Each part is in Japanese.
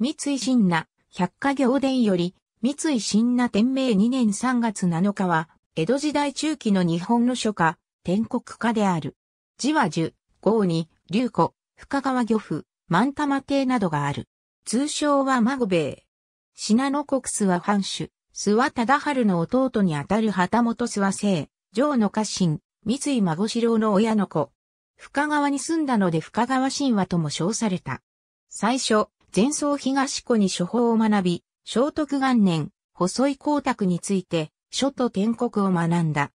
三井新奈百花行伝より、三井新奈天明2年3月7日は、江戸時代中期の日本の書家、天国家である。字は樹、豪に、龍子、深川漁夫、万玉亭などがある。通称は孫兵衛。信濃国諏訪藩主、諏訪忠春の弟にあたる旗本諏訪姓、城の家臣、三井孫四郎の親の子。深川に住んだので深川神話とも称された。最初、前奏東湖に処方を学び、聖徳元年、細井光沢について、書と天国を学んだ。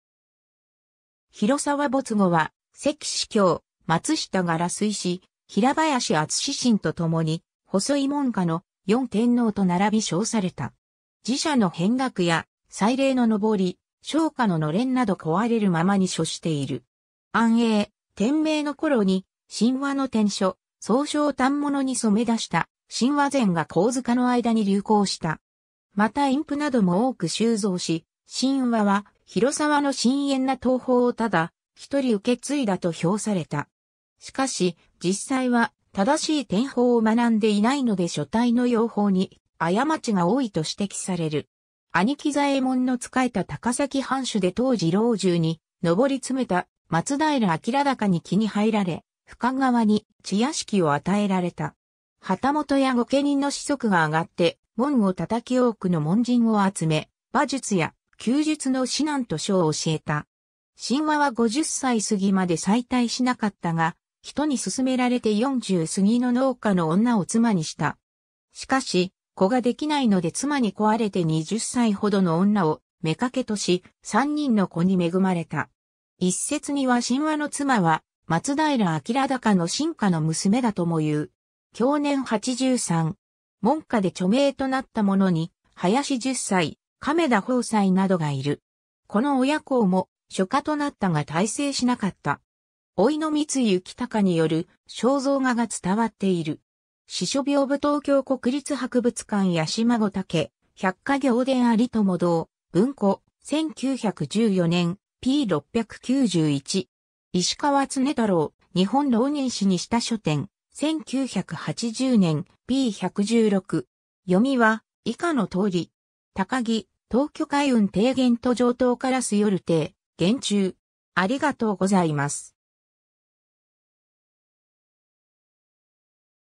広沢没後は、関司教、松下柄水師、平林厚神と共に、細井門下の四天皇と並び称された。自社の変額や、祭礼の上り、昇華ののれんなど壊れるままに処している。安永、天明の頃に、神話の天書、総称単物に染め出した、神話禅が神塚の間に流行した。またインプなども多く収蔵し、神話は広沢の深淵な東方をただ一人受け継いだと評された。しかし、実際は正しい天法を学んでいないので書体の用法に過ちが多いと指摘される。兄貴左衛門の仕えた高崎藩主で当時老中に上り詰めた松平明らかに気に入られ、深川に血屋敷を与えられた。旗本や御家人の子息が上がって、門を叩き多くの門人を集め、馬術や弓術の指南と書を教えた。神話は50歳過ぎまで再退しなかったが、人に勧められて40過ぎの農家の女を妻にした。しかし、子ができないので妻に壊れて20歳ほどの女を妾かけとし、3人の子に恵まれた。一説には神話の妻は、松平明高の進化の娘だとも言う。享年83。門下で著名となった者に、林十歳、亀田宝斎などがいる。この親校も、書家となったが大成しなかった。老いの三井幸隆による肖像画が伝わっている。死書屏風東京国立博物館八島五岳、百科行伝有友堂、文庫、1914年、P691。石川常太郎、日本老人誌にした書店。1980年 P116。読みは以下の通り。高木、東京海運低減途上等カラス夜亭、厳中。ありがとうございます。